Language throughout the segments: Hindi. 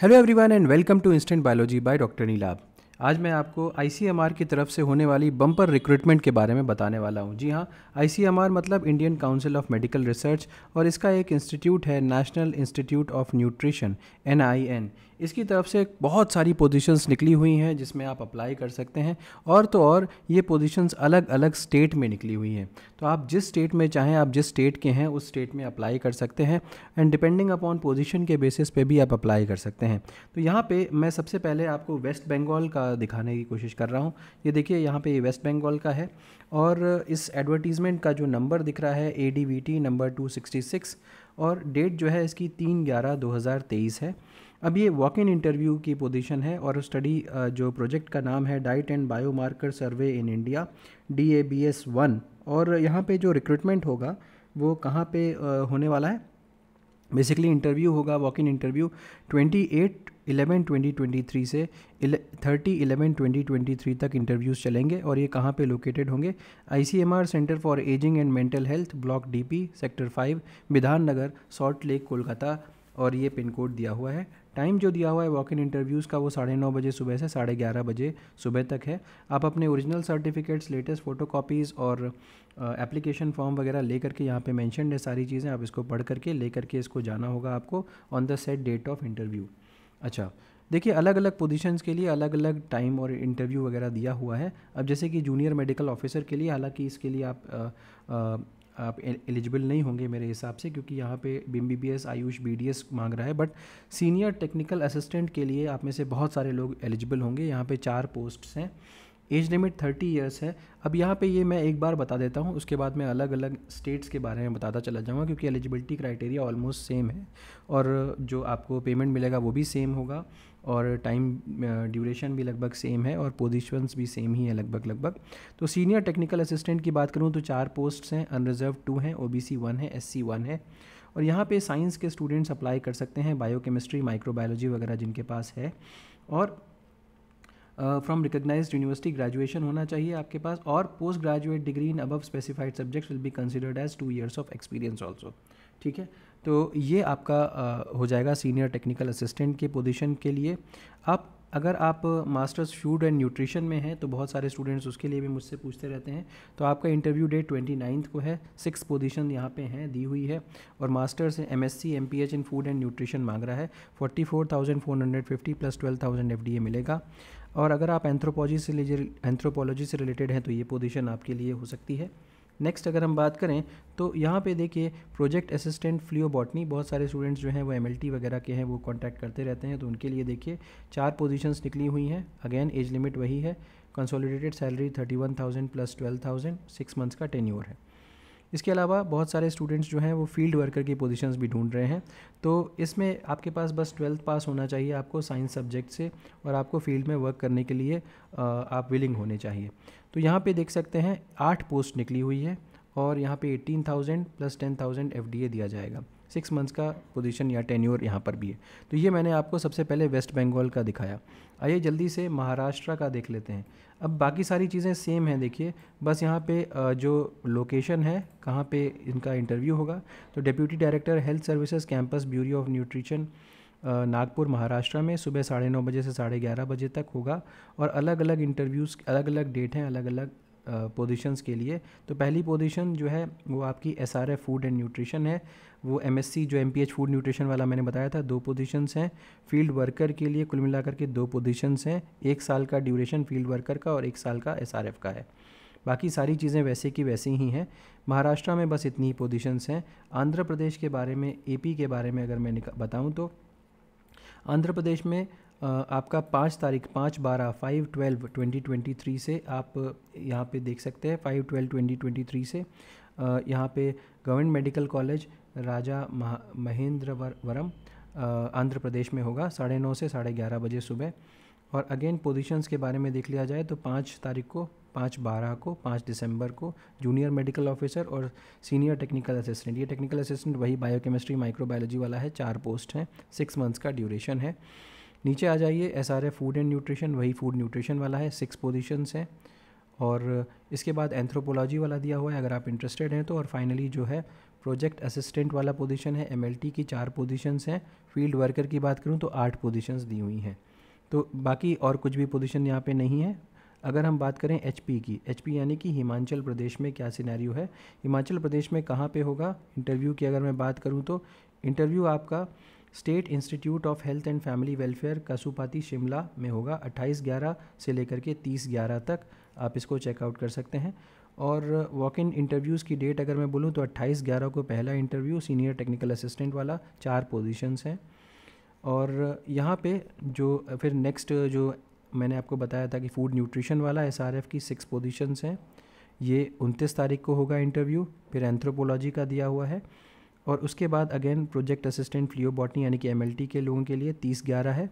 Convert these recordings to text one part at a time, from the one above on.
hello everyone and welcome to instant biology by doctor Neelab आज मैं आपको आई की तरफ से होने वाली बम्पर रिक्रूटमेंट के बारे में बताने वाला हूं जी हां आई मतलब Indian Council of Medical Research और इसका एक इंस्टीट्यूट है National institute of Nutrition N इसकी तरफ से बहुत सारी पोजीशंस निकली हुई हैं जिसमें आप अप्लाई कर सकते हैं और तो और ये पोजीशंस अलग अलग स्टेट में निकली हुई हैं तो आप जिस स्टेट में चाहें आप जिस स्टेट के हैं उस स्टेट में अप्लाई कर सकते हैं एंड डिपेंडिंग अपॉन पोजीशन के बेसिस पे भी आप अप्लाई कर सकते हैं तो यहाँ पर मैं सबसे पहले आपको वेस्ट बंगाल का दिखाने की कोशिश कर रहा हूँ ये देखिए यहाँ पर ये वेस्ट बंगाल का है और इस एडवर्टीज़मेंट का जो नंबर दिख रहा है ए नंबर टू और डेट जो है इसकी तीन ग्यारह दो है अब ये वॉक इन इंटरव्यू की पोजीशन है और स्टडी uh, जो प्रोजेक्ट का नाम है diet and biomarker survey in India D A B S one और यहाँ पे जो रिक्रूटमेंट होगा वो कहाँ पे uh, होने वाला है बेसिकली इंटरव्यू होगा walk in interview twenty eight eleven twenty twenty three से थर्टी ट्वेंटी ट्वेंटी थ्री तक इंटरव्यूज़ चलेंगे और ये कहाँ पे लोकेटेड होंगे ICMR centre for ageing and mental health block DP sector five Vidhan Nagar salt lake Kolkata और ये पिन कोड दिया हुआ है टाइम जो दिया हुआ है वॉक इन इंटरव्यूज़ का वो साढ़े नौ बजे सुबह से साढ़े ग्यारह बजे सुबह तक है आप अपने original certificates latest photo copies और एप्लीकेशन फॉर्म वगैरह ले करके यहाँ पे मैंशन है सारी चीज़ें आप इसको पढ़ करके ले करके इसको जाना होगा आपको on the set date of interview अच्छा देखिए अलग अलग पोजीशंस के लिए अलग अलग टाइम और इंटरव्यू वगैरह दिया हुआ है अब जैसे कि जूनियर मेडिकल ऑफिसर के लिए हालांकि इसके लिए आप आप एलिजिबल नहीं होंगे मेरे हिसाब से क्योंकि यहाँ पे बिम बी आयुष बी मांग रहा है बट सीनियर टेक्निकल असिस्टेंट के लिए आप में से बहुत सारे लोग एलिजिबल होंगे यहाँ पे चार पोस्ट्स हैं एज लिमिट थर्टी ईयर्स है अब यहाँ पे ये मैं एक बार बता देता हूँ उसके बाद मैं अलग अलग स्टेट्स के बारे में बताता चला जाऊँगा क्योंकि एलिजिबिलिटी क्राइटेरिया ऑलमोस्ट सेम है और जो आपको पेमेंट मिलेगा वो भी सेम होगा और टाइम ड्यूरेशन भी लगभग सेम है और पोजिशंस भी सेम ही है लगभग लगभग तो सीनियर टेक्निकल असिस्टेंट की बात करूँ तो चार पोस्ट्स हैं अनरिजर्व टू हैं ओ बी सी वन है एस सी वन है और यहाँ पे साइंस के स्टूडेंट्स अप्लाई कर सकते हैं बायोकेमिस्ट्री माइक्रोबायोलॉजी वगैरह जिनके पास है और फ्रॉम रिकग्नाइज यूनिवर्सिटी ग्रेजुएशन होना चाहिए आपके पास और post graduate degree in above specified subjects will be considered as two years of experience also ठीक है तो ये आपका uh, हो जाएगा सीनियर टेक्निकल असिस्टेंट के पोजिशन के लिए आप अगर आप मास्टर्स फूड एंड न्यूट्रिशन में हैं तो बहुत सारे स्टूडेंट्स उसके लिए भी मुझसे पूछते रहते हैं तो आपका इंटरव्यू डेट ट्वेंटी नाइन्थ को है सिक्स पोजीशन यहाँ पे हैं दी हुई है और masters M S C M P H in food and nutrition मांग रहा है forty four thousand four hundred fifty plus twelve thousand F D A मिलेगा और अगर आप एंथ्रोपोलॉजी से एंथ्रोपोलॉजी से रिलेटेड हैं तो ये पोजीशन आपके लिए हो सकती है नेक्स्ट अगर हम बात करें तो यहाँ पे देखिए प्रोजेक्ट असिस्टेंट फ्लियोबॉटनी बहुत सारे स्टूडेंट्स जो हैं वो एम वगैरह के हैं वो कॉन्टैक्ट करते रहते हैं तो उनके लिए देखिए चार पोजीशंस निकली हुई हैं अगेन एज लिमिट वही है consolidated salary thirty one thousand plus twelve thousand six months का टेन्यूर है इसके अलावा बहुत सारे स्टूडेंट्स जो हैं वो फील्ड वर्कर की पोजीशंस भी ढूंढ रहे हैं तो इसमें आपके पास बस ट्वेल्थ पास होना चाहिए आपको साइंस सब्जेक्ट से और आपको फील्ड में वर्क करने के लिए आप विलिंग होने चाहिए तो यहाँ पे देख सकते हैं आठ पोस्ट निकली हुई है और यहाँ पे 18,000 प्लस 10,000 एफडीए दिया जाएगा सिक्स मंथ्स का पोजीशन या टेन्यूर यहाँ पर भी है तो ये मैंने आपको सबसे पहले वेस्ट बंगाल का दिखाया आइए जल्दी से महाराष्ट्र का देख लेते हैं अब बाकी सारी चीज़ें सेम हैं देखिए बस यहाँ पे जो लोकेशन है कहाँ पे इनका इंटरव्यू होगा तो deputy director health services campus bureau of nutrition Nagpur Maharashtra में सुबह साढ़े नौ बजे से साढ़े ग्यारह बजे तक होगा और अलग अलग इंटरव्यूज़ अलग अलग डेट हैं अलग अलग पोजीशंस के लिए तो पहली पोजीशन जो है वो आपकी S R F food and nutrition है वो एम एस सी जो M P H food nutrition वाला मैंने बताया था दो पोजीशंस हैं फील्ड वर्कर के लिए कुल मिलाकर के दो पोजीशंस हैं एक साल का ड्यूरेशन फील्ड वर्कर का और एक साल का एस आर एफ का है बाकी सारी चीज़ें वैसे की वैसी ही हैं महाराष्ट्र में बस इतनी ही पोजिशंस हैं आंध्र प्रदेश के बारे में पी के बारे में अगर मैं बताऊँ तो आंध्र प्रदेश में आपका पाँच तारीख पाँच बारह five twelve twenty twenty three से आप यहाँ पे देख सकते हैं five twelve twenty twenty three से यहाँ पे government medical college Rajamahendravaram Andhra प्रदेश में होगा साढ़े नौ से साढ़े ग्यारह बजे सुबह और अगेन पोजीशंस के बारे में देख लिया जाए तो पाँच तारीख को पाँच बारह को पाँच दिसंबर को जूनियर मेडिकल ऑफिसर और सीनियर टेक्निकल असिस्टेंट ये टेक्निकल असिस्टेंट वही बायोकेमिस्ट्री माइक्रोबायोलॉजी वाला है चार पोस्ट हैं सिक्स मंथ्स का ड्यूरेशन है नीचे आ जाइए S R A food and nutrition वही फूड न्यूट्रिशन वाला है सिक्स पोजिशन हैं और इसके बाद एंथ्रोपोलॉजी वाला दिया हुआ है अगर आप इंटरेस्टेड हैं तो और फाइनली जो है प्रोजेक्ट असिस्टेंट वाला पोजीशन है एमएलटी की चार पोजीशंस हैं फील्ड वर्कर की बात करूँ तो आठ पोजीशंस दी हुई हैं तो बाकी और कुछ भी पोजीशन यहाँ पे नहीं है अगर हम बात करें एच की एच यानी कि हिमाचल प्रदेश में क्या सिनेरियो है हिमाचल प्रदेश में कहाँ पर होगा इंटरव्यू की अगर मैं बात करूँ तो इंटरव्यू आपका state institute of health and family welfare Kasumpati Shimla में होगा 28 ग्यारह से लेकर के 30 ग्यारह तक आप इसको चेकआउट कर सकते हैं और वॉक इन इंटरव्यूज़ की डेट अगर मैं बोलूँ तो अट्ठाईस ग्यारह को पहला इंटरव्यू सीनियर टेक्निकल असिस्टेंट वाला चार पोजीशंस हैं और यहाँ पे जो फिर नेक्स्ट जो मैंने आपको बताया था कि फूड न्यूट्रिशन वाला एस की सिक्स पोजिशन हैं ये उनतीस तारीख को होगा इंटरव्यू फिर एंथ्रोपोलॉजी का दिया हुआ है और उसके बाद अगेन प्रोजेक्ट असिस्टेंट फ्लियोबॉटनी यानी कि एम के लोगों के लिए तीस ग्यारह है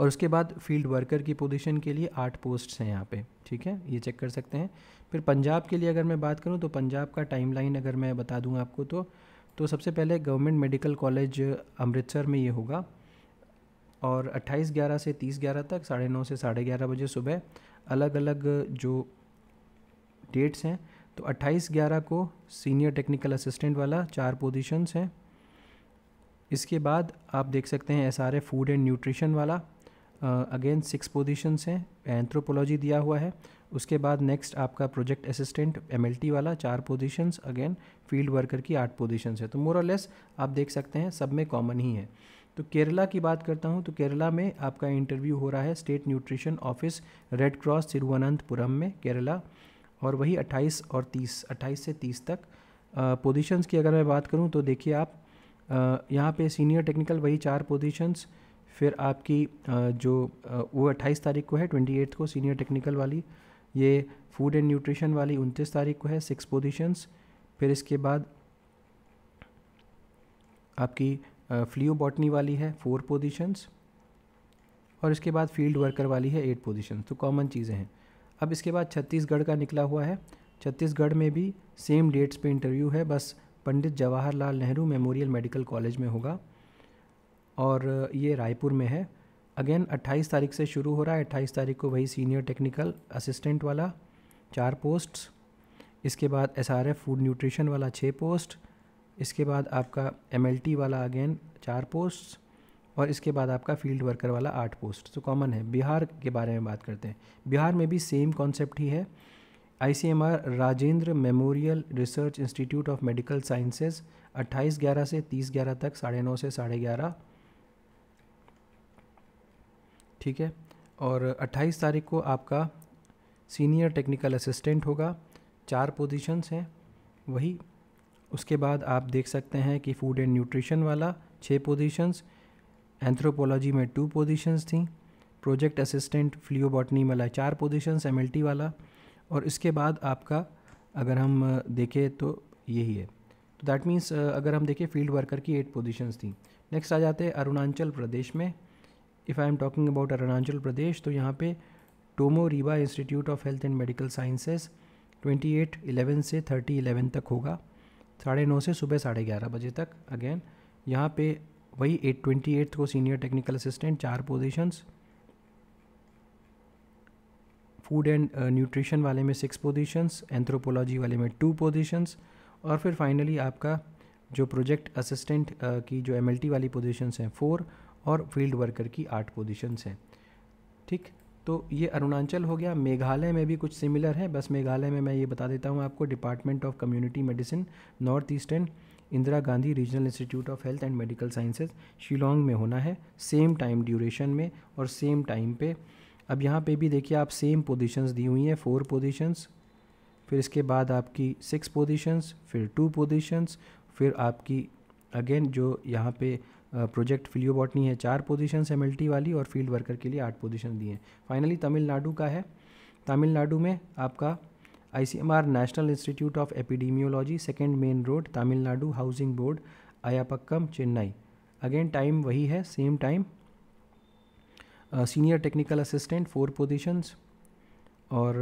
और उसके बाद फील्ड वर्कर की पोजीशन के लिए आठ पोस्ट्स हैं यहाँ पे ठीक है ये चेक कर सकते हैं फिर पंजाब के लिए अगर मैं बात करूँ तो पंजाब का टाइमलाइन अगर मैं बता दूँ आपको तो तो सबसे पहले गवर्नमेंट मेडिकल कॉलेज अमृतसर में ये होगा और 28 ग्यारह से 30 ग्यारह तक साढ़े नौ से साढ़े ग्यारह बजे सुबह अलग अलग जो डेट्स हैं तो अट्ठाईस ग्यारह को सीनियर टेक्निकल असिस्टेंट वाला चार पोजीशंस हैं इसके बाद आप देख सकते हैं S R food and nutrition वाला अगेन सिक्स पोजीशंस हैं एंथ्रोपोलॉजी दिया हुआ है उसके बाद नेक्स्ट आपका प्रोजेक्ट असिस्टेंट एम वाला चार पोजीशंस अगेन फील्ड वर्कर की आठ पोजीशंस है तो मोर और लेस आप देख सकते हैं सब में कॉमन ही है तो केरला की बात करता हूँ तो केरला में आपका इंटरव्यू हो रहा है state nutrition office red cross Thiruvananthapuram में केरला और वही 28 और 30 28 से 30 तक पोजीशंस की अगर मैं बात करूं तो देखिए आप यहाँ पे सीनियर टेक्निकल वही चार पोजीशंस फिर आपकी जो वो 28 तारीख को है 28 को सीनियर टेक्निकल वाली ये फूड एंड न्यूट्रिशन वाली उनतीस तारीख को है सिक्स पोजीशंस फिर इसके बाद आपकी फ्लियो बॉटनी वाली है फोर पोजीशंस और इसके बाद फील्ड वर्कर वाली है एट पोजीशंस तो कॉमन चीज़ें हैं अब इसके बाद छत्तीसगढ़ का निकला हुआ है छत्तीसगढ़ में भी सेम डेट्स पे इंटरव्यू है बस Pandit Jawaharlal Nehru memorial medical college में होगा और ये रायपुर में है अगेन 28 तारीख से शुरू हो रहा है 28 तारीख को वही सीनियर टेक्निकल असिस्टेंट वाला चार पोस्ट इसके बाद S R F food nutrition वाला छः पोस्ट इसके बाद आपका एम एल टी वाला अगेन चार पोस्ट्स और इसके बाद आपका फील्ड वर्कर वाला आठ पोस्ट तो कॉमन है बिहार के बारे में बात करते हैं बिहार में भी सेम कॉन्सेप्ट ही है I Rajendra memorial research institute of medical sciences 28 ग्यारह से 30 ग्यारह तक साढ़े नौ से साढ़े ग्यारह ठीक है और 28 तारीख को आपका सीनियर टेक्निकल असिस्टेंट होगा चार पोजीशंस हैं वही उसके बाद आप देख सकते हैं कि फूड एंड न्यूट्रिशन वाला छः पोजीशंस एंथ्रोपोलॉजी में टू पोजीशंस थी प्रोजेक्ट असिस्टेंट फ्लियोबॉटनी वाला चार पोजीशंस एम वाला और इसके बाद आपका अगर हम देखें तो यही है तो दैट मीन्स अगर हम देखें फील्ड वर्कर की एट पोजीशंस थी नेक्स्ट आ जाते हैं अरुणाचल प्रदेश में if I am talking about Arunachal Pradesh तो यहाँ पे Tomo Riba institute of health and medical sciences 28 11 से 30 11 तक होगा साढ़े नौ से सुबह साढ़े ग्यारह बजे तक अगेन यहाँ पे वही एट ट्वेंटी एट को सीनियर टेक्निकल असिस्टेंट चार पोजीशंस फूड एंड न्यूट्रिशन वाले में सिक्स पोजीशंस एंथ्रोपोलॉजी वाले में टू पोजीशंस और फिर फाइनली आपका जो प्रोजेक्ट असिस्टेंट uh, की जो एम वाली पोजीशंस हैं फोर और फील्ड वर्कर की आठ पोजीशंस हैं ठीक तो ये अरुणाचल हो गया मेघालय में भी कुछ सिमिलर है बस मेघालय में मैं ये बता देता हूँ आपको department of community medicine north eastern Indira Gandhi regional institute of health and medical sciences Shillong में होना है सेम टाइम ड्यूरेशन में और सेम टाइम पे अब यहाँ पे भी देखिए आप सेम पोजीशंस दी हुई हैं फोर पोजीशंस फिर इसके बाद आपकी सिक्स पोजीशंस फिर टू पोजीशंस फिर आपकी अगेन जो यहाँ पे प्रोजेक्ट फिलियोबॉटनी है चार पोजीशंस एम वाली और फील्ड वर्कर के लिए आठ पोजीशन दी हैं फाइनली तमिलनाडु का है तमिलनाडु में आपका M R national institute of epidemiology second main road Tamil Nadu housing board Ayapakkam Chennai again time वही है same time senior technical assistant four positions और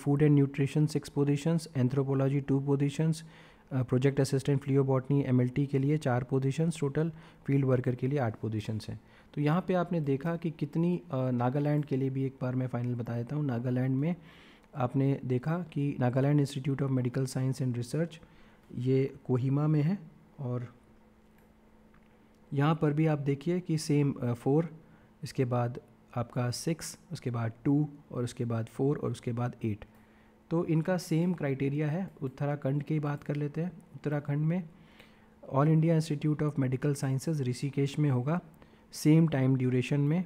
food and nutrition six positions anthropology two positions project assistant palaeobotany टी के लिए चार पोजिशंस टोटल फील्ड वर्कर के लिए आठ पोजिशंस हैं तो यहाँ पे आपने देखा कि कितनी uh, नागालैंड के लिए भी एक बार मैं फाइनल बता देता हूँ नागालैंड में आपने देखा कि Nagaland institute of medical science and research ये कोहिमा में है और यहाँ पर भी आप देखिए कि सेम फोर इसके बाद आपका सिक्स उसके बाद टू और उसके बाद फोर और उसके बाद एट तो इनका सेम क्राइटेरिया है उत्तराखंड की बात कर लेते हैं उत्तराखंड में all India institute of medical sciences Rishikesh में होगा सेम टाइम ड्यूरेशन में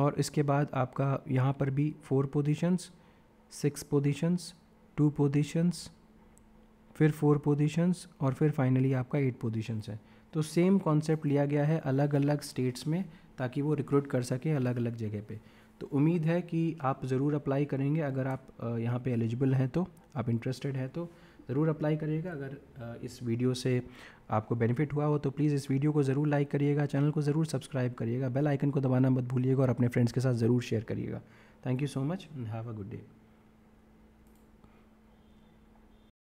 और इसके बाद आपका यहाँ पर भी four positions six positions two positions फिर फोर पोजीशंस और फिर फाइनली आपका एट पोजीशंस है तो सेम कॉन्सेप्ट लिया गया है अलग अलग स्टेट्स में ताकि वो रिक्रूट कर सके अलग अलग जगह पे तो उम्मीद है कि आप ज़रूर अप्लाई करेंगे अगर आप यहाँ पे एलिजिबल हैं तो आप इंटरेस्टेड हैं तो ज़रूर अप्लाई करिएगा अगर इस वीडियो से आपको बेनिफिट हुआ हो तो प्लीज़ इस वीडियो को ज़रूर लाइक करिएगा चैनल को ज़रूर सब्सक्राइब करिएगा बेल आइकन को दबाना मत भूलिएगा और अपने फ्रेंड्स के साथ ज़रूर शेयर करिएगा thank you so much have a good day